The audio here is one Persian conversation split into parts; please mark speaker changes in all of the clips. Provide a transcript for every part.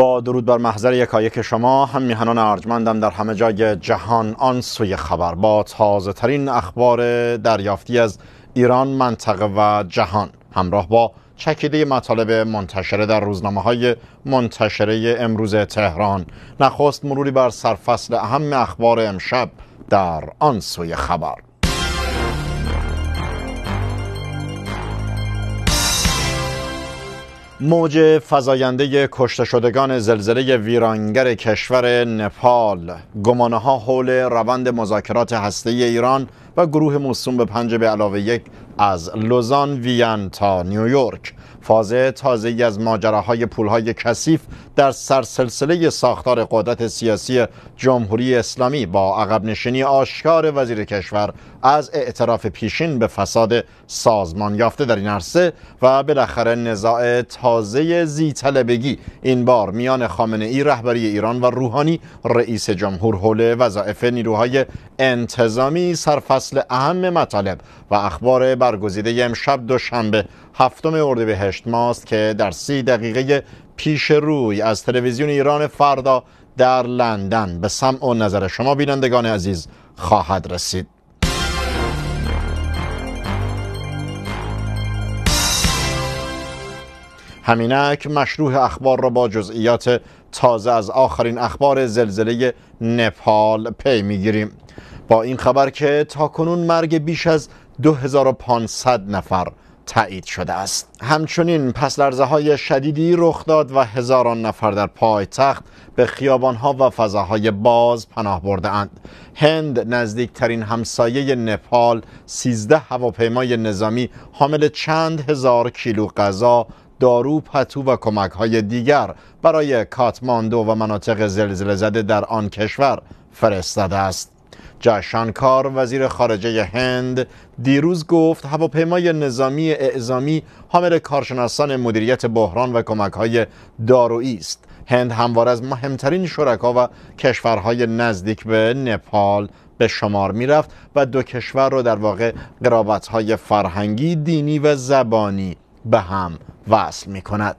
Speaker 1: با درود بر محضر یکایک شما هم میهنان ارجمندم در همه جای جهان آن سوی خبر با تازه ترین اخبار دریافتی از ایران منطقه و جهان همراه با چکیده مطالب منتشره در روزنامه های منتشره امروز تهران نخست مروری بر سرفصل اهم اخبار امشب در آن سوی خبر موج فزاینده کشته شدگان زلزله ویرانگر کشور نپال گمانه ها حول روند مذاکرات هسته ایران و گروه موسوم به پنج به علاوه یک از لوزان ویان تا نیویورک فاز تازه از ماجراهای پولهای کثیف در سرسلسله ساختار قدرت سیاسی جمهوری اسلامی با عقب نشینی آشکار وزیر کشور از اعتراف پیشین به فساد سازمان یافته در این عرصه و بالاخره نزاع تازه زی طلبگی این بار میان خامنه ای رهبری ایران و روحانی رئیس جمهور حول وظایف نیروهای انتظامی سرفصل اهم مطالب و اخبار برگزیده امشب دوشنبه هفتم اردیبهشت ماست که در سی دقیقه پیش روی از تلویزیون ایران فردا در لندن به سمع و نظر شما بینندگان عزیز خواهد رسید همینک مشروع اخبار را با جزئیات تازه از آخرین اخبار زلزله نپال پی میگیریم با این خبر که تاکنون مرگ بیش از 2500 نفر تایید شده است همچنین پس لرزه های شدیدی رخ داد و هزاران نفر در پایتخت به خیابان ها و فضاهای باز پناه برده اند هند نزدیکترین همسایه نپال 13 هواپیمای نظامی حامل چند هزار کیلو غذا دارو، پتو و کمک های دیگر برای کاتماندو و مناطق زلزله زده در آن کشور فرستاده است. جاشانکار وزیر خارجه هند دیروز گفت هواپیمای نظامی اعزامی حامل کارشناسان مدیریت بحران و کمکهای دارویی است هند هموار از مهمترین شرکا و کشورهای نزدیک به نپال به شمار می و دو کشور را در واقع های فرهنگی، دینی و زبانی به هم وصل می کند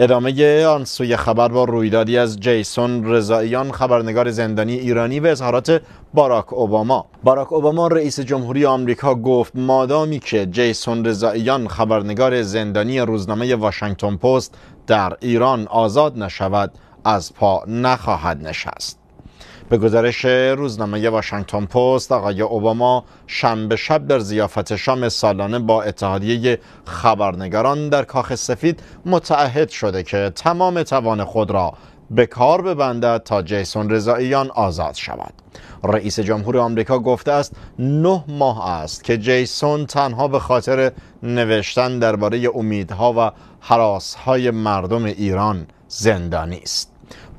Speaker 1: ادامه آن سوی خبر با رویدادی از جیسون رضاییان خبرنگار زندانی ایرانی به اظهارات باراک اوباما باراک اوباما رئیس جمهوری آمریکا گفت مادامی که جیسون رضاییان خبرنگار زندانی روزنامه واشنگتن پست در ایران آزاد نشود از پا نخواهد نشست به گزارش روزنامه واشنگتن پست آقای اوباما شنبه شب در زیافت شام سالانه با اتحادیه خبرنگاران در کاخ سفید متعهد شده که تمام توان خود را به کار ببندد تا جیسون رضاییان آزاد شود رئیس جمهور آمریکا گفته است نه ماه است که جیسون تنها به خاطر نوشتن درباره امیدها و حراسهای مردم ایران زندانی است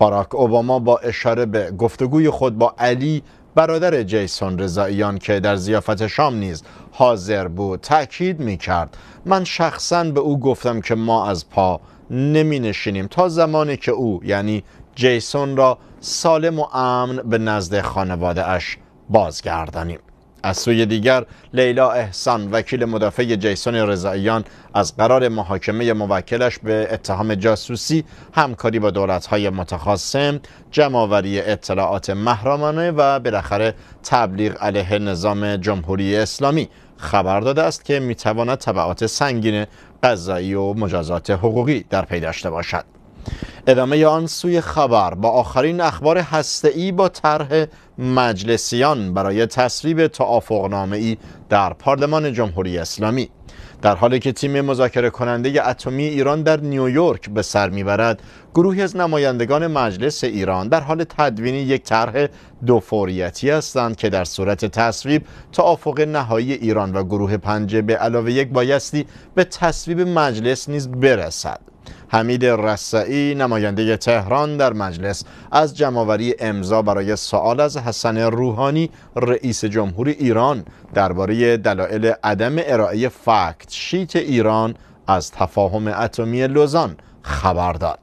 Speaker 1: باراک اوباما با اشاره به گفتگوی خود با علی برادر جیسون رضاییان که در زیافت شام نیز حاضر بود تاکید می کرد من شخصا به او گفتم که ما از پا نمی نشینیم تا زمانی که او یعنی جیسون را سالم و امن به نزد خانواده اش بازگردانیم از سوی دیگر لیلا احسان وکیل مدافع جیسون رضاییان از قرار محاکمه موکلش به اتهام جاسوسی همکاری با دولت‌های متخاصم جمعآوری اطلاعات محرمانه و بالاخره تبلیغ علیه نظام جمهوری اسلامی خبر داده است که میتواند تبعات سنگین قضایی و مجازات حقوقی در پی داشته باشد ادامه آن سوی خبر با آخرین اخبار هسته‌ای با طرح مجلسیان برای تصویب توافقنامه ای در پارلمان جمهوری اسلامی در حالی که تیم مذاکره کننده اتمی ایران در نیویورک به سر میبرد گروهی از نمایندگان مجلس ایران در حال تدوین یک طرح دو فوریتی هستند که در صورت تصویب توافق نهایی ایران و گروه پنجه به علاوه یک بایستی به تصویب مجلس نیز برسد حمید رسعی نماینده تهران در مجلس از جمعآوری امضا برای سوال از حسن روحانی رئیس جمهور ایران درباره دلایل عدم ارائه فکت شیت ایران از تفاهم اتمی لوزان خبر داد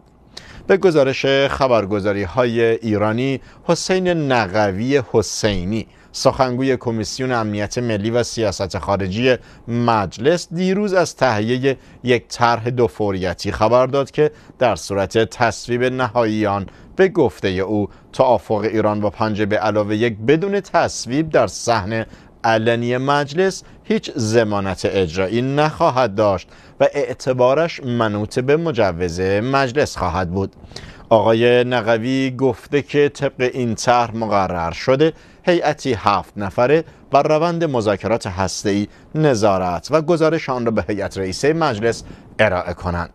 Speaker 1: به گزارش خبرگزاری های ایرانی حسین نقوی حسینی سخنگوی کمیسیون امنیت ملی و سیاست خارجی مجلس دیروز از تهیه یک طرح دو فوریتی خبر داد که در صورت تصویب نهایی آن به گفته او توافق ایران با پنج به علاوه یک بدون تصویب در صحنه علنی مجلس هیچ زمانت اجرایی نخواهد داشت و اعتبارش منوط به مجوز مجلس خواهد بود آقای نقوی گفته که طبق این طرح مقرر شده هیئتی هفت نفره بر روند مذاکرات ای نظارت و گزارش آن را به هیئت رئیسه مجلس ارائه کنند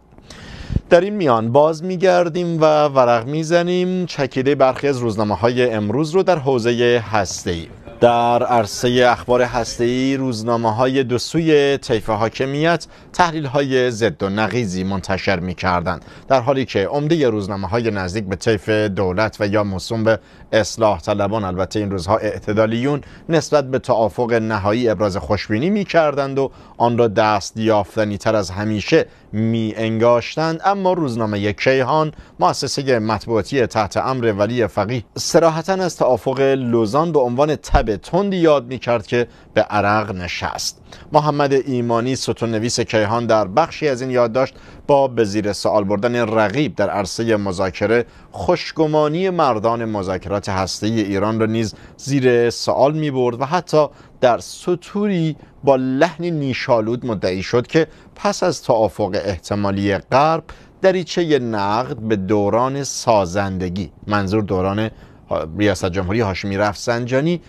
Speaker 1: در این میان باز میگردیم و ورق میزنیم چکیده برخی از روزنامه های امروز رو در حوزه ای. در عرصه اخبار هسته‌ای روزنامه های دو سوی طیف حاکمیت تحلیل های ضد و نقیزی منتشر می در حالی که عمده روزنامه های نزدیک به طیف دولت و یا موسوم به اصلاح طلبان البته این روزها اعتدالیون نسبت به توافق نهایی ابراز خوشبینی می و آن را دست یافتنی تر از همیشه می انگاشتند اما روزنامه کیهان مؤسسه مطبوعاتی تحت امر ولی فقیه صراحتا از توافق لوزان به عنوان تب تندی یاد می کرد که به عرق نشست محمد ایمانی ستون نویس کیهان در بخشی از این یادداشت با به زیر سوال بردن رقیب در عرصه مذاکره خوشگمانی مردان مذاکرات هسته ایران را نیز زیر سوال می برد و حتی در سطوری با لحن نیشالود مدعی شد که پس از توافق احتمالی غرب دریچه نقد به دوران سازندگی منظور دوران ریاست جمهوری هاشمی رفسنجانی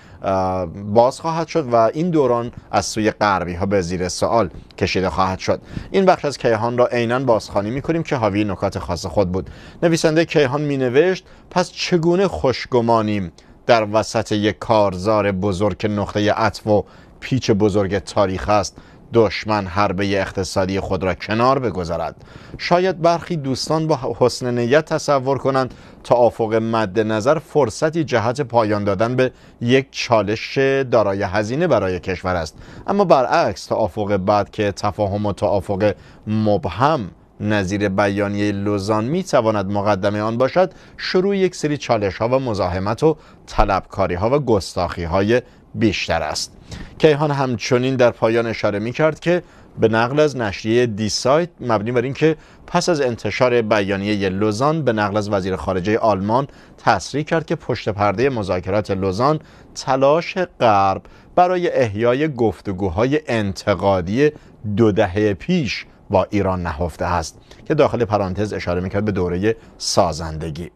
Speaker 1: باز خواهد شد و این دوران از سوی غربی ها به زیر سوال کشیده خواهد شد این بخش از کیهان را عینا بازخوانی کنیم که حاوی نکات خاص خود بود نویسنده کیهان مینوشت پس چگونه خوشگمانیم در وسط یک کارزار بزرگ نقطه عطف و پیچ بزرگ تاریخ است دشمن حربه اقتصادی خود را کنار بگذارد شاید برخی دوستان با حسن نیت تصور کنند توافق مد نظر فرصتی جهت پایان دادن به یک چالش دارای هزینه برای کشور است اما برعکس توافق بعد که تفاهم و توافق مبهم نظیر بیانیه لوزان می تواند مقدمه آن باشد شروع یک سری چالش ها و مزاحمت و طلبکاری ها و گستاخی های بیشتر است کیهان همچنین در پایان اشاره می کرد که به نقل از نشریه دی سایت مبنی بر اینکه پس از انتشار بیانیه لوزان به نقل از وزیر خارجه آلمان تصریح کرد که پشت پرده مذاکرات لوزان تلاش غرب برای احیای گفتگوهای انتقادی دو دهه پیش با ایران نهفته است که داخل پرانتز اشاره میکرد به دوره سازندگی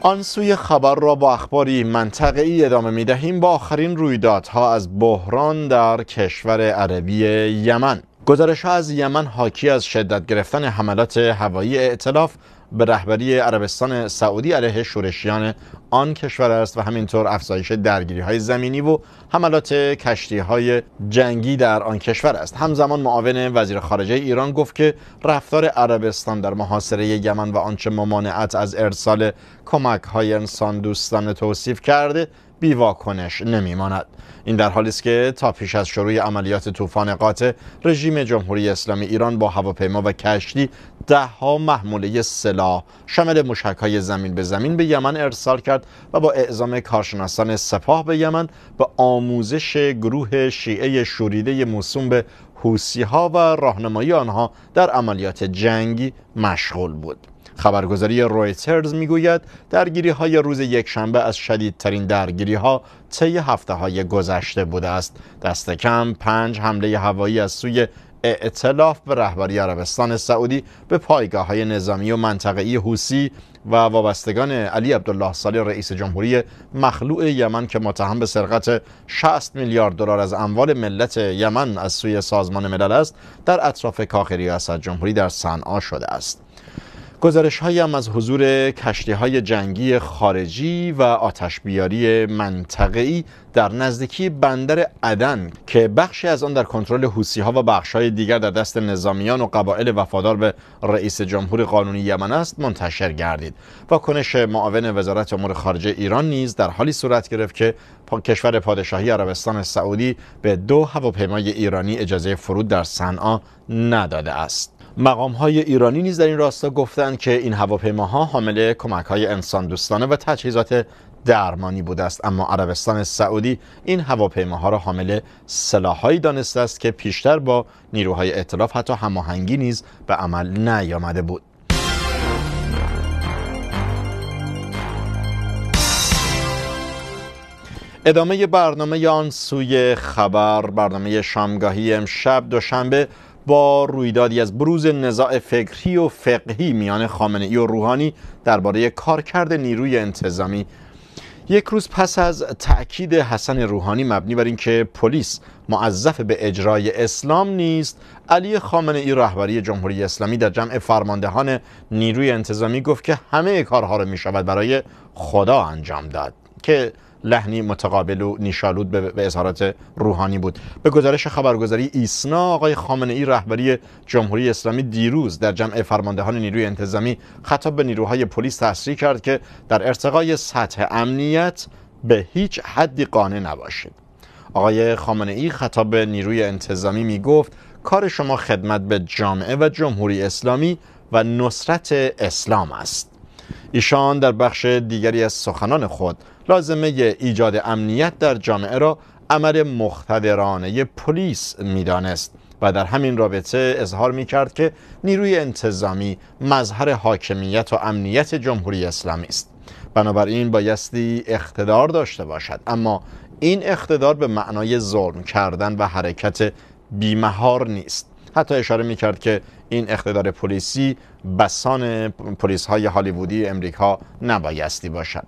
Speaker 1: آن سوی خبر را با اخباری ای ادامه می دهیم با آخرین رویدادها از بحران در کشور عربی یمن گزارش ها از یمن حاکی از شدت گرفتن حملات هوایی اعتلاف به رهبری عربستان سعودی علیه شورشیان آن کشور است و همینطور افزایش درگیری های زمینی و حملات کشتی های جنگی در آن کشور است همزمان معاون وزیر خارجه ایران گفت که رفتار عربستان در محاصره یمن و آنچه ممانعت از ارسال کمک های انسان دوستانه توصیف کرده بیواکنش نمیماند این در حالی است که تا پیش از شروع عملیات طوفان قاطع رژیم جمهوری اسلامی ایران با هواپیما و کشتی دهها محموله سلاح شامل های زمین به زمین به یمن ارسال کرد و با اعزام کارشناسان سپاه به یمن به آموزش گروه شیعه شوریده موسوم به حوسی ها و راهنمایی آنها در عملیات جنگی مشغول بود خبرگزاری رویترز میگوید درگیری های روز شنبه از شدیدترین درگیری ها طی هفته های گذشته بوده است دست کم پنج حمله هوایی از سوی اعتلاف به رهبری عربستان سعودی به پایگاه های نظامی و منطقه‌ای حوسی و وابستگان علی عبدالله صالح رئیس جمهوری مخلوع یمن که متهم به سرقت 60 میلیارد دلار از اموال ملت یمن از سوی سازمان ملل است در اطراف کاخ ریاست جمهوری در صنعا شده است گزارش هایی هم از حضور کشتی های جنگی خارجی و آتشبیاری منطقه‌ای در نزدیکی بندر عدن که بخشی از آن در کنترل حوسی ها و بخش های دیگر در دست نظامیان و قبایل وفادار به رئیس جمهور قانونی یمن است منتشر گردید و کنش معاون وزارت امور خارجه ایران نیز در حالی صورت گرفت که کشور پادشاهی عربستان سعودی به دو هواپیمای ایرانی اجازه فرود در صنعا نداده است مقام های ایرانی نیز در این راستا گفتند که این هواپیماها حامل کمک های انسان دوستانه و تجهیزات درمانی بوده است اما عربستان سعودی این هواپیماها را حامل سلاحهایی دانسته است که پیشتر با نیروهای ائتلاف حتی هماهنگی نیز به عمل نیامده بود ادامه برنامه آن سوی خبر برنامه شامگاهی امشب دوشنبه با رویدادی از بروز نزاع فکری و فقهی میان خامنه ای و روحانی درباره کارکرد نیروی انتظامی یک روز پس از تاکید حسن روحانی مبنی بر اینکه پلیس معذف به اجرای اسلام نیست علی خامنه ای رهبری جمهوری اسلامی در جمع فرماندهان نیروی انتظامی گفت که همه کارها را می شود برای خدا انجام داد که لحنی متقابل و نیشالود به اظهارات روحانی بود به گزارش خبرگزاری ایسنا آقای خامنه ای رهبری جمهوری اسلامی دیروز در جمع فرماندهان نیروی انتظامی خطاب به نیروهای پلیس تصریح کرد که در ارتقای سطح امنیت به هیچ حدی قانع نباشید آقای خامنه ای خطاب به نیروی انتظامی می گفت کار شما خدمت به جامعه و جمهوری اسلامی و نصرت اسلام است ایشان در بخش دیگری از سخنان خود لازمه ایجاد امنیت در جامعه را عمل مختدرانه پلیس میدانست و در همین رابطه اظهار می کرد که نیروی انتظامی مظهر حاکمیت و امنیت جمهوری اسلامی است بنابراین بایستی اقتدار داشته باشد اما این اقتدار به معنای ظلم کردن و حرکت بیمهار نیست حتی اشاره می کرد که این اقتدار پلیسی بسان پلیس های هالیوودی امریکا نبایستی باشد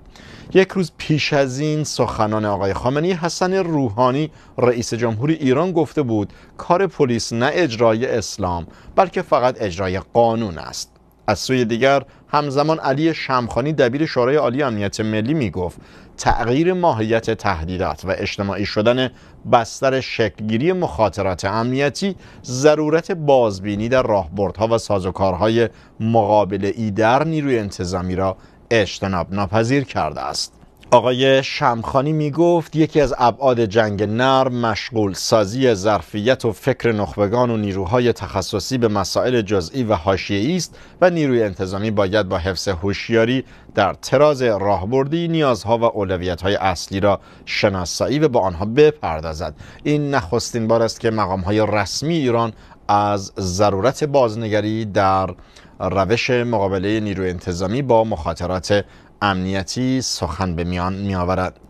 Speaker 1: یک روز پیش از این سخنان آقای خامنی حسن روحانی رئیس جمهوری ایران گفته بود کار پلیس نه اجرای اسلام بلکه فقط اجرای قانون است از سوی دیگر همزمان علی شمخانی دبیر شورای عالی امنیت ملی می گفت تغییر ماهیت تهدیدات و اجتماعی شدن بستر شکلگیری مخاطرات امنیتی ضرورت بازبینی در راهبردها و سازوکارهای مقابل ای در نیروی انتظامی را اجتناب ناپذیر کرده است آقای شمخانی می گفت یکی از ابعاد جنگ نرم مشغول سازی ظرفیت و فکر نخبگان و نیروهای تخصصی به مسائل جزئی و حاشیه است و نیروی انتظامی باید با حفظ هوشیاری در تراز راهبردی نیازها و اولویتهای اصلی را شناسایی و با آنها بپردازد این نخستین بار است که مقام‌های رسمی ایران از ضرورت بازنگری در روش مقابله نیروی انتظامی با مخاطرات امنیتی سخن به میان می آورد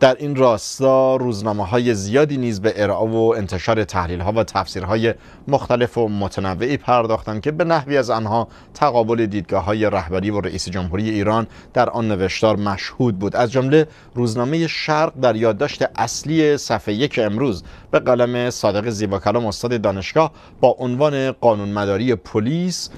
Speaker 1: در این راستا روزنامه های زیادی نیز به ارائه و انتشار تحلیل ها و تفسیرهای مختلف و متنوعی پرداختند که به نحوی از آنها تقابل دیدگاه های رهبری و رئیس جمهوری ایران در آن نوشتار مشهود بود از جمله روزنامه شرق در یادداشت اصلی صفحه یک امروز به قلم صادق زیباکلام استاد دانشگاه با عنوان قانونمداری پلیس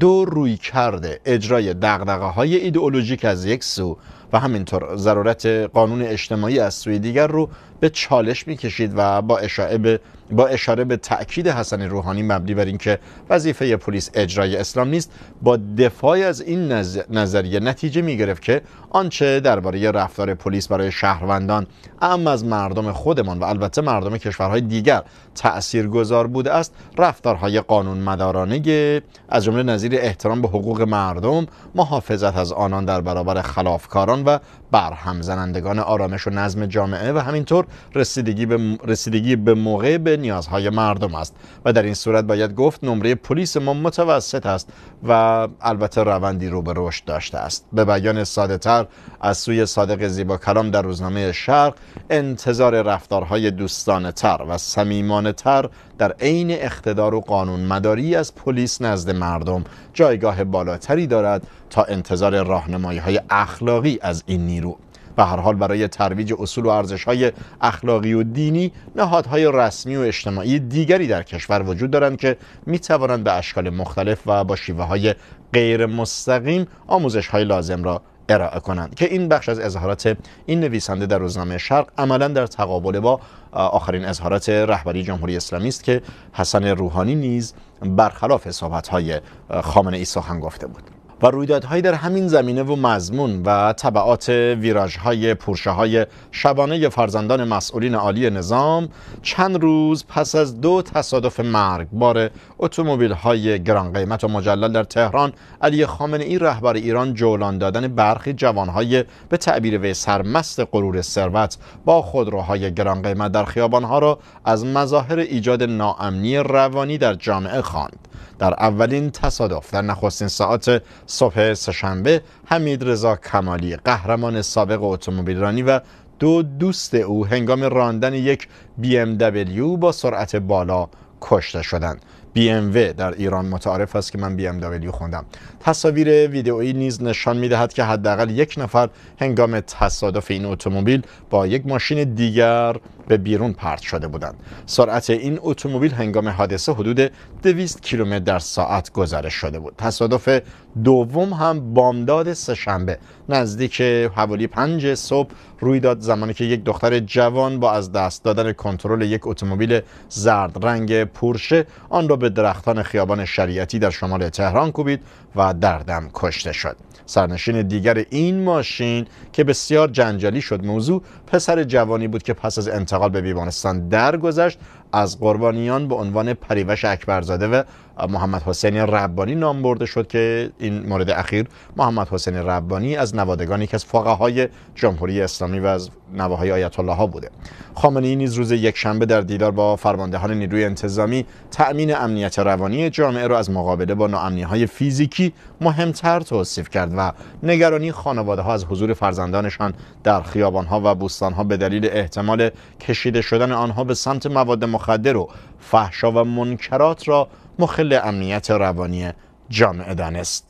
Speaker 1: دو روی کرده اجرای دغدغه های ایدئولوژیک از یک سو و همینطور ضرورت قانون اجتماعی از سوی دیگر رو به چالش میکشید و با اشاره به با اشاره به تاکید حسن روحانی مبنی بر اینکه وظیفه پلیس اجرای اسلام نیست با دفاع از این نظریه نتیجه می گرفت که آنچه درباره رفتار پلیس برای شهروندان اما از مردم خودمان و البته مردم کشورهای دیگر تأثیر گذار بوده است رفتارهای قانون مدارانه از جمله نظیر احترام به حقوق مردم محافظت از آنان در برابر خلافکاران و برهم زنندگان آرامش و نظم جامعه و همینطور رسیدگی به, رسیدگی به موقع به نیازهای مردم است و در این صورت باید گفت نمره پلیس ما متوسط است و البته روندی رو به رشد داشته است به بیان ساده تر از سوی صادق زیبا کلام در روزنامه شرق انتظار رفتارهای دوستانه تر و سمیمانه تر در عین اقتدار و قانون مداری از پلیس نزد مردم جایگاه بالاتری دارد تا انتظار راهنمایی های اخلاقی از این نیرو به هر حال برای ترویج اصول و ارزش های اخلاقی و دینی نهادهای رسمی و اجتماعی دیگری در کشور وجود دارند که می توانند به اشکال مختلف و با شیوه های غیر مستقیم آموزش های لازم را ارائه کنند که این بخش از اظهارات این نویسنده در روزنامه شرق عملا در تقابل با آخرین اظهارات رهبری جمهوری اسلامی است که حسن روحانی نیز برخلاف های خامنه ای سخن گفته بود و رویدادهایی در همین زمینه و مضمون و طبعات ویراژهای پرشه های شبانه فرزندان مسئولین عالی نظام چند روز پس از دو تصادف مرگبار اتومبیل های گران قیمت و مجلل در تهران علی خامنه ای رهبر ایران جولان دادن برخی جوانهای به تعبیر وی سرمست غرور ثروت با خودروهای گران قیمت در خیابانها را از مظاهر ایجاد ناامنی روانی در جامعه خواند در اولین تصادف در نخستین ساعت صبح سهشنبه حمید رضا کمالی قهرمان سابق اتومبیلرانی و دو دوست او هنگام راندن یک BMW با سرعت بالا کشته شدند. BMW در ایران متعارف است که من BMW خوندم تصاویر ویدئویی نیز نشان میدهد که حداقل یک نفر هنگام تصادف این اتومبیل با یک ماشین دیگر به بیرون پرت شده بودند سرعت این اتومبیل هنگام حادثه حدود 200 کیلومتر در ساعت گزارش شده بود تصادف دوم هم بامداد سهشنبه نزدیک حوالی پنج صبح روی داد زمانی که یک دختر جوان با از دست دادن کنترل یک اتومبیل زرد رنگ پورشه آن را به درختان خیابان شریعتی در شمال تهران کوبید و دردم کشته شد سرنشین دیگر این ماشین که بسیار جنجالی شد موضوع پسر جوانی بود که پس از انتقال انتقال به بیمارستان درگذشت از قربانیان به عنوان پریوش اکبرزاده و محمد حسین ربانی نام برده شد که این مورد اخیر محمد حسین ربانی از نوادگان یکی از فقهای جمهوری اسلامی و از نواهای آیت الله ها بوده خامنه ای نیز روز یکشنبه در دیدار با فرماندهان نیروی انتظامی تأمین امنیت روانی جامعه را از مقابله با ناامنی های فیزیکی مهمتر توصیف کرد و نگرانی خانواده ها از حضور فرزندانشان در خیابان ها و بوستان ها به دلیل احتمال کشیده شدن آنها به سمت مواد مخدر و فحشا و منکرات را مخل امنیت روانی جامعه دانست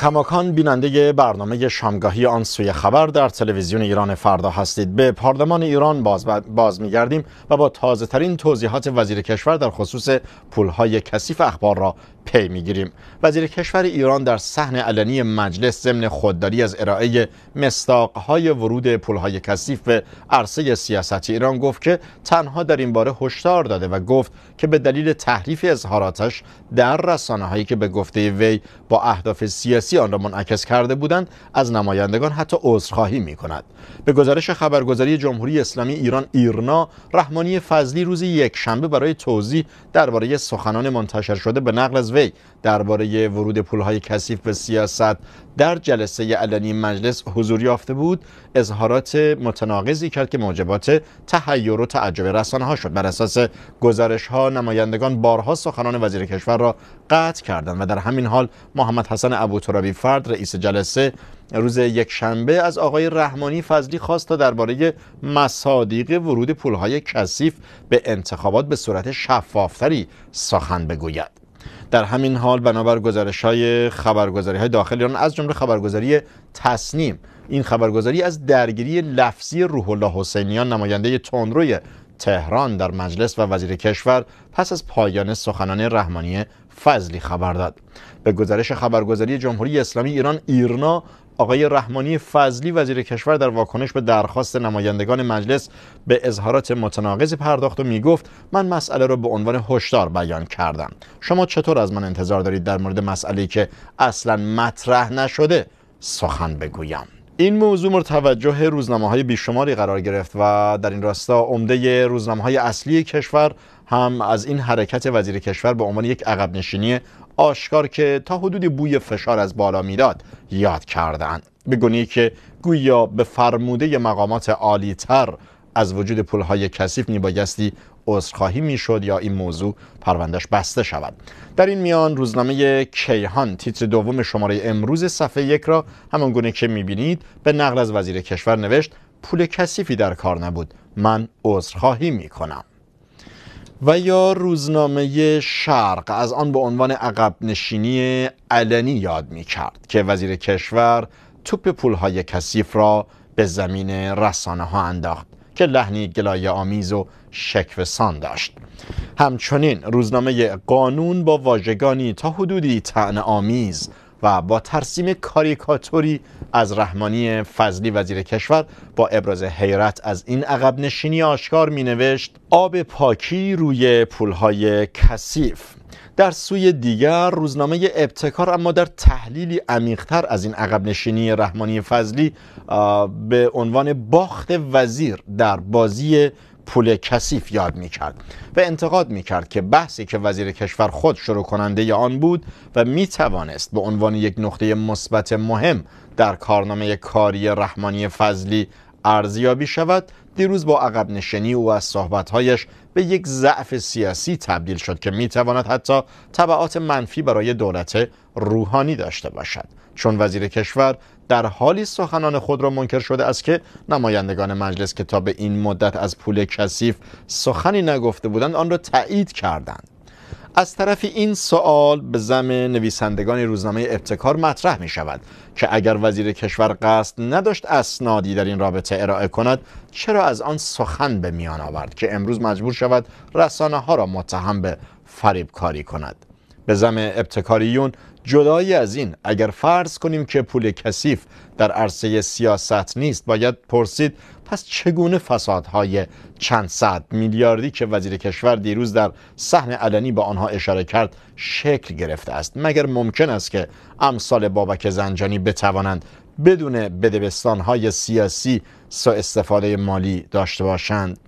Speaker 1: کماکان بیننده برنامه شامگاهی آن سوی خبر در تلویزیون ایران فردا هستید به پارلمان ایران باز, باز میگردیم و با تازه ترین توضیحات وزیر کشور در خصوص پولهای کثیف اخبار را پی میگیریم وزیر کشور ایران در سحن علنی مجلس ضمن خودداری از ارائه مستاقهای ورود پولهای کثیف به عرصه سیاست ایران گفت که تنها در این باره هشدار داده و گفت که به دلیل تحریف اظهاراتش در رسانه هایی که به گفته وی با اهداف سیاسی آن را منعکس کرده بودند از نمایندگان حتی عذرخواهی می کند به گزارش خبرگزاری جمهوری اسلامی ایران ایرنا رحمانی فضلی روز یک شنبه برای توضیح درباره سخنان منتشر شده به نقل از وی درباره ورود پولهای کثیف به سیاست در جلسه علنی مجلس حضور یافته بود اظهارات متناقضی کرد که موجبات تحیر و تعجب رسانه ها شد بر اساس گزارش ها نمایندگان بارها سخنان وزیر کشور را قطع کردند و در همین حال محمد حسن ابو ترابی فرد رئیس جلسه روز یک شنبه از آقای رحمانی فضلی خواست تا درباره مصادیق ورود پولهای کثیف به انتخابات به صورت شفافتری سخن بگوید در همین حال بنابر گزارش های خبرگزاری های داخل ایران از جمله خبرگزاری تسنیم این خبرگزاری از درگیری لفظی روح الله حسینیان نماینده تندروی تهران در مجلس و وزیر کشور پس از پایان سخنان رحمانی فضلی خبر داد به گزارش خبرگزاری جمهوری اسلامی ایران ایرنا آقای رحمانی فضلی وزیر کشور در واکنش به درخواست نمایندگان مجلس به اظهارات متناقضی پرداخت و گفت من مسئله را به عنوان هشدار بیان کردم شما چطور از من انتظار دارید در مورد مسئله که اصلا مطرح نشده سخن بگویم این موضوع مورد توجه روزنامه های بیشماری قرار گرفت و در این راستا عمده روزنامه های اصلی کشور هم از این حرکت وزیر کشور به عنوان یک عقب نشینی آشکار که تا حدود بوی فشار از بالا میداد یاد کردند به گونه که گویا به فرموده مقامات تر از وجود پولهای کثیف میبایستی عذرخواهی میشد یا این موضوع پروندش بسته شود در این میان روزنامه کیهان تیتر دوم شماره امروز صفحه یک را همان گونه که بینید به نقل از وزیر کشور نوشت پول کثیفی در کار نبود من عذرخواهی میکنم و یا روزنامه شرق از آن به عنوان عقب نشینی علنی یاد می کرد که وزیر کشور توپ پولهای کثیف را به زمین رسانه ها انداخت که لحنی گلایه آمیز و سان داشت همچنین روزنامه قانون با واژگانی تا حدودی تن آمیز و با ترسیم کاریکاتوری از رحمانی فضلی وزیر کشور با ابراز حیرت از این عقب نشینی آشکار می نوشت آب پاکی روی پولهای کثیف در سوی دیگر روزنامه ابتکار اما در تحلیلی عمیقتر از این عقب نشینی رحمانی فضلی به عنوان باخت وزیر در بازی پول کثیف یاد میکرد و انتقاد میکرد که بحثی که وزیر کشور خود شروع کننده آن بود و میتوانست به عنوان یک نقطه مثبت مهم در کارنامه کاری رحمانی فضلی ارزیابی شود دیروز با عقب نشینی او از صحبتهایش به یک ضعف سیاسی تبدیل شد که میتواند حتی طبعات منفی برای دولت روحانی داشته باشد چون وزیر کشور در حالی سخنان خود را منکر شده است که نمایندگان مجلس که تا به این مدت از پول کثیف سخنی نگفته بودند آن را تایید کردند از طرف این سوال به زم نویسندگان روزنامه ابتکار مطرح می شود که اگر وزیر کشور قصد نداشت اسنادی در این رابطه ارائه کند چرا از آن سخن به میان آورد که امروز مجبور شود رسانه ها را متهم به فریبکاری کند به زم ابتکاریون جدای از این اگر فرض کنیم که پول کثیف در عرصه سیاست نیست باید پرسید پس چگونه فسادهای چند صد میلیاردی که وزیر کشور دیروز در صحن علنی به آنها اشاره کرد شکل گرفته است مگر ممکن است که امثال بابک زنجانی بتوانند بدون بدبستانهای سیاسی سوء استفاده مالی داشته باشند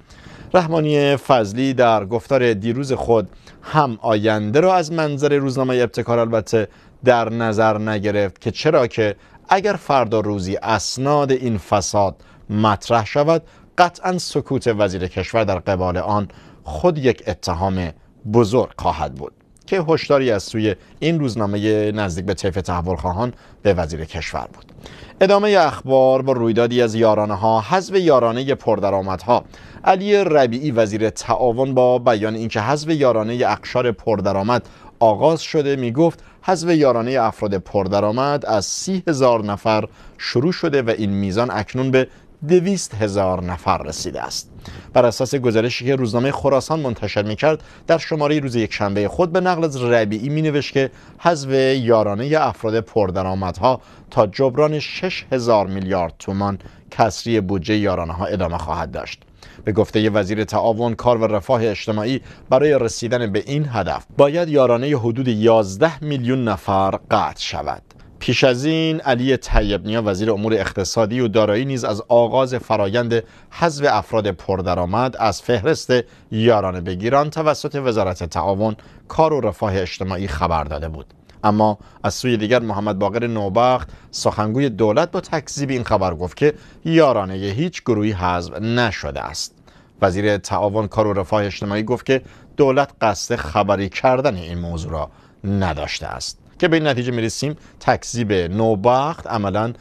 Speaker 1: رحمانی فضلی در گفتار دیروز خود هم آینده را از منظر روزنامه ابتکار البته در نظر نگرفت که چرا که اگر فردا روزی اسناد این فساد مطرح شود قطعا سکوت وزیر کشور در قبال آن خود یک اتهام بزرگ خواهد بود که هشداری از سوی این روزنامه نزدیک به طیف خواهان به وزیر کشور بود ادامه اخبار با رویدادی از یارانه ها حذف یارانه پردرآمدها علی ربیعی وزیر تعاون با بیان اینکه حذف یارانه اقشار پردرآمد آغاز شده می گفت حذف یارانه افراد پردرآمد از سی هزار نفر شروع شده و این میزان اکنون به دویست هزار نفر رسیده است بر اساس گزارشی که روزنامه خراسان منتشر می کرد در شماره روز یک شنبه خود به نقل از ربیعی می نوشت که حذف یارانه افراد پردرآمدها تا جبران 6 هزار میلیارد تومان کسری بودجه یارانه ها ادامه خواهد داشت به گفته وزیر تعاون کار و رفاه اجتماعی برای رسیدن به این هدف باید یارانه حدود 11 میلیون نفر قطع شود پیش از این علی طیبنیا وزیر امور اقتصادی و دارایی نیز از آغاز فرایند حذف افراد پردرآمد از فهرست یارانه بگیران توسط وزارت تعاون کار و رفاه اجتماعی خبر داده بود اما از سوی دیگر محمد باقر نوبخت سخنگوی دولت با تکذیب این خبر گفت که یارانه هیچ گروهی حذف نشده است وزیر تعاون کار و رفاه اجتماعی گفت که دولت قصد خبری کردن این موضوع را نداشته است که به این نتیجه میرسیم تکذیب نوبخت عملا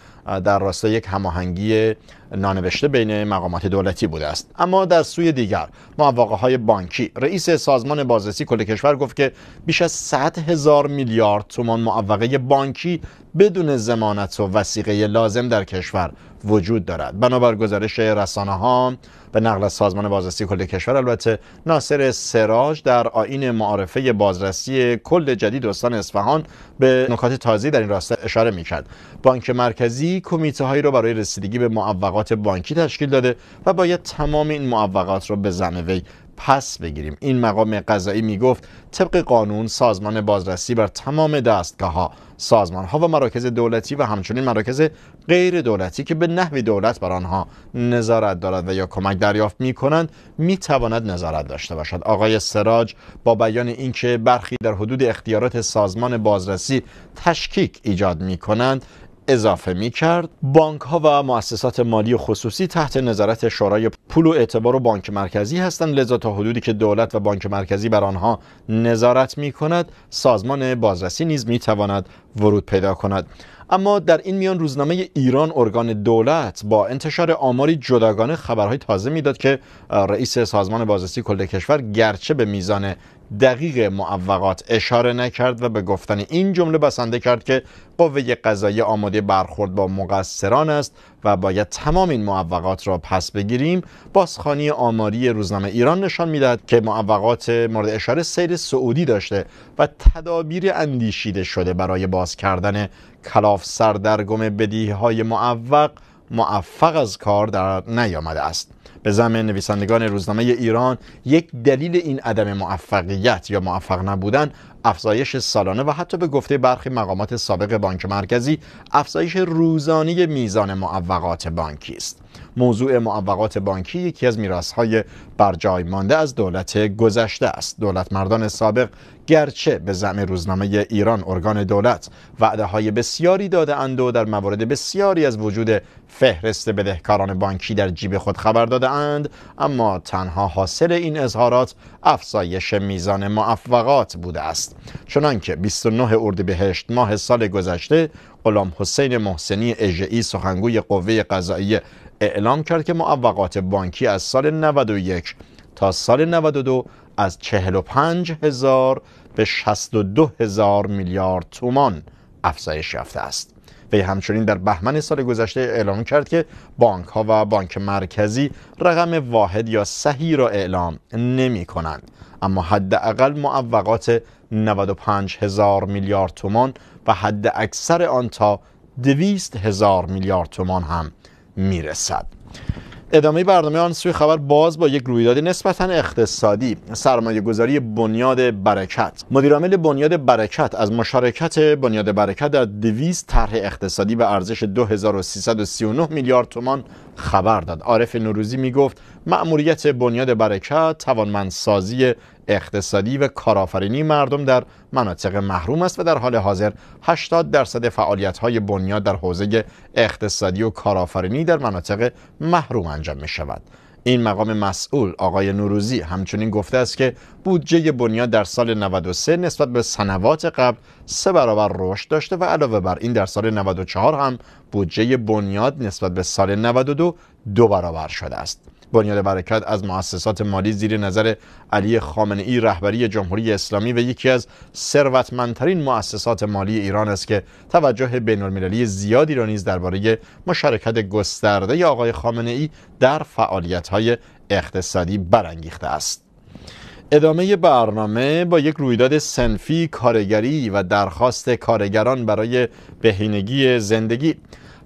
Speaker 1: در راستای یک هماهنگی نانوشته بین مقامات دولتی بوده است اما در سوی دیگر معوقه های بانکی رئیس سازمان بازرسی کل کشور گفت که بیش از 100 هزار میلیارد تومان معوقه بانکی بدون ضمانت و وسیقه لازم در کشور وجود دارد بنابر گزارش رسانه ها به نقل از سازمان بازرسی کل کشور البته ناصر سراج در آین معارفه بازرسی کل جدید استان اصفهان به نکات تازی در این راستا اشاره می بانک مرکزی کمیته هایی رو برای رسیدگی به معوقات بانکی تشکیل داده و باید تمام این معوقات رو به زنوی وی پس بگیریم این مقام قضایی می گفت طبق قانون سازمان بازرسی بر تمام دستگاه ها سازمان ها و مراکز دولتی و همچنین مراکز غیر دولتی که به نحوی دولت بر آنها نظارت دارد و یا کمک دریافت می کنند می تواند نظارت داشته باشد آقای سراج با بیان اینکه برخی در حدود اختیارات سازمان بازرسی تشکیک ایجاد می کنند اضافه می کرد بانک ها و مؤسسات مالی خصوصی تحت نظارت شورای پول و اعتبار و بانک مرکزی هستند لذا تا حدودی که دولت و بانک مرکزی بر آنها نظارت می کند سازمان بازرسی نیز می تواند ورود پیدا کند اما در این میان روزنامه ایران ارگان دولت با انتشار آماری جداگانه خبرهای تازه میداد که رئیس سازمان بازرسی کل کشور گرچه به میزان دقیق معوقات اشاره نکرد و به گفتن این جمله بسنده کرد که قوه قضایی آماده برخورد با مقصران است و باید تمام این معوقات را پس بگیریم بازخانی آماری روزنامه ایران نشان میدهد که معوقات مورد اشاره سیر سعودی داشته و تدابیر اندیشیده شده برای باز کردن کلاف سردرگم بدیه های معوق موفق از کار در نیامده است به زمین نویسندگان روزنامه ایران یک دلیل این عدم موفقیت یا موفق نبودن افزایش سالانه و حتی به گفته برخی مقامات سابق بانک مرکزی افزایش روزانه میزان معوقات بانکی است موضوع معوقات بانکی یکی از بر برجای مانده از دولت گذشته است دولت مردان سابق گرچه به زعم روزنامه ایران ارگان دولت وعده های بسیاری داده اند و در موارد بسیاری از وجود فهرست بدهکاران بانکی در جیب خود خبر داده اند اما تنها حاصل این اظهارات افزایش میزان معوقات بوده است چنانکه 29 اردیبهشت ماه سال گذشته غلام حسین محسنی اژعی سخنگوی قوه قضاییه اعلام کرد که معوقات بانکی از سال 91 تا سال 92 از 45 هزار به 62 هزار میلیارد تومان افزایش یافته است وی همچنین در بهمن سال گذشته اعلام کرد که بانک ها و بانک مرکزی رقم واحد یا صحیح را اعلام نمی کنند اما حداقل معوقات 95 هزار میلیارد تومان و حد اکثر آن تا 200 هزار میلیارد تومان هم میرسد ادامه برنامه آن سوی خبر باز با یک رویداد نسبتا اقتصادی سرمایه گذاری بنیاد برکت مدیرعامل بنیاد برکت از مشارکت بنیاد برکت در دویز طرح اقتصادی به ارزش 2339 میلیارد تومان خبر داد عارف نوروزی میگفت مأموریت بنیاد برکت توانمندسازی اقتصادی و کارآفرینی مردم در مناطق محروم است و در حال حاضر 80 درصد فعالیت های بنیاد در حوزه اقتصادی و کارآفرینی در مناطق محروم انجام می شود این مقام مسئول آقای نوروزی همچنین گفته است که بودجه بنیاد در سال 93 نسبت به سنوات قبل سه برابر رشد داشته و علاوه بر این در سال 94 هم بودجه بنیاد نسبت به سال 92 دو برابر شده است بنیاد برکت از مؤسسات مالی زیر نظر علی خامنه ای رهبری جمهوری اسلامی و یکی از ثروتمندترین مؤسسات مالی ایران است که توجه بین المللی زیادی را نیز درباره مشارکت گسترده آقای خامنه ای در فعالیت های اقتصادی برانگیخته است ادامه برنامه با یک رویداد سنفی کارگری و درخواست کارگران برای بهینگی زندگی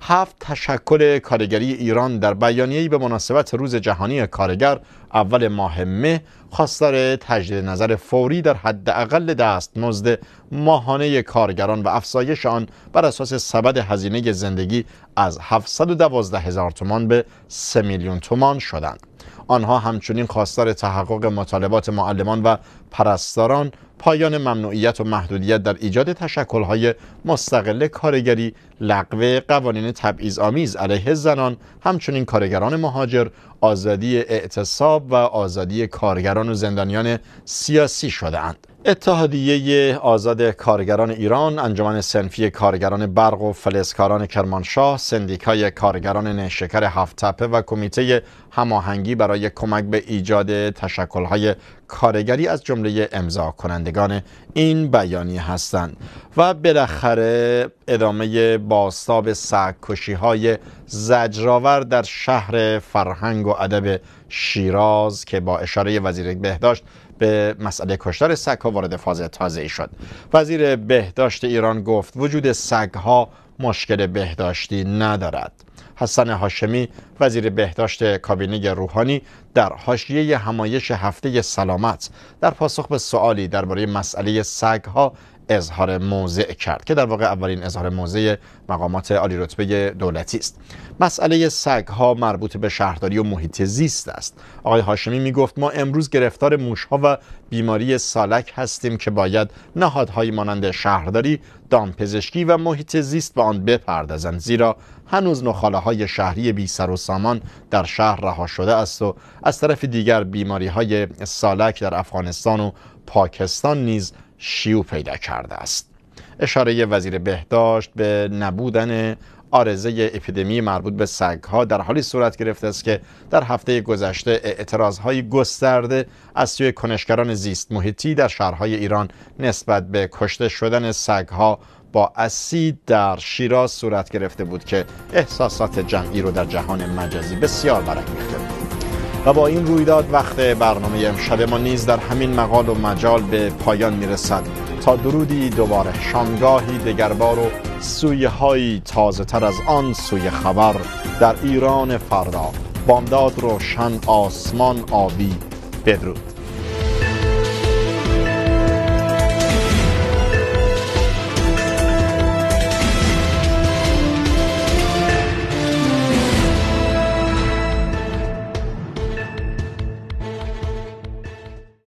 Speaker 1: هفت تشکل کارگری ایران در بیانیه‌ای به مناسبت روز جهانی کارگر اول ماه مه خواستار تجدید نظر فوری در حداقل دستمزد ماهانه کارگران و افزایش آن بر اساس سبد هزینه زندگی از 712 هزار تومان به 3 میلیون تومان شدند. آنها همچنین خواستار تحقق مطالبات معلمان و پرستاران پایان ممنوعیت و محدودیت در ایجاد تشکلهای مستقل کارگری لغو قوانین تبعیض آمیز علیه زنان همچنین کارگران مهاجر آزادی اعتصاب و آزادی کارگران و زندانیان سیاسی شدهاند اتحادیه آزاد کارگران ایران، انجمن سنفی کارگران برق و فلزکاران کرمانشاه، سندیکای کارگران نشکر هفتپه و کمیته هماهنگی برای کمک به ایجاد تشکل‌های کارگری از جمله امضا کنندگان این بیانیه هستند و بالاخره ادامه باستاب سگکشی های زجرآور در شهر فرهنگ و ادب شیراز که با اشاره وزیر بهداشت به مسئله کشتار سگ ها وارد فاز تازه ای شد وزیر بهداشت ایران گفت وجود سگ ها مشکل بهداشتی ندارد حسن هاشمی وزیر بهداشت کابینه روحانی در حاشیه همایش هفته سلامت در پاسخ به سوالی درباره مسئله ها اظهار موضع کرد که در واقع اولین اظهار موضع مقامات عالی رتبه دولتی است مسئله سگ ها مربوط به شهرداری و محیط زیست است آقای هاشمی می گفت ما امروز گرفتار موش ها و بیماری سالک هستیم که باید نهادهایی مانند شهرداری دامپزشکی و محیط زیست به آن بپردازند زیرا هنوز نخاله های شهری بی سر و سامان در شهر رها شده است و از طرف دیگر بیماری های سالک در افغانستان و پاکستان نیز شیو پیدا کرده است اشاره وزیر بهداشت به نبودن آرزه اپیدمی مربوط به سگها در حالی صورت گرفته است که در هفته گذشته های گسترده از سوی کنشگران زیست محیطی در شهرهای ایران نسبت به کشته شدن سگها با اسید در شیراز صورت گرفته بود که احساسات جمعی رو در جهان مجازی بسیار برانگیخته بود و با این رویداد وقت برنامه امشب ما نیز در همین مقال و مجال به پایان میرسد تا درودی دوباره شامگاهی دگربار و سویه های تازه تر از آن سوی خبر در ایران فردا بامداد روشن آسمان آبی بدرود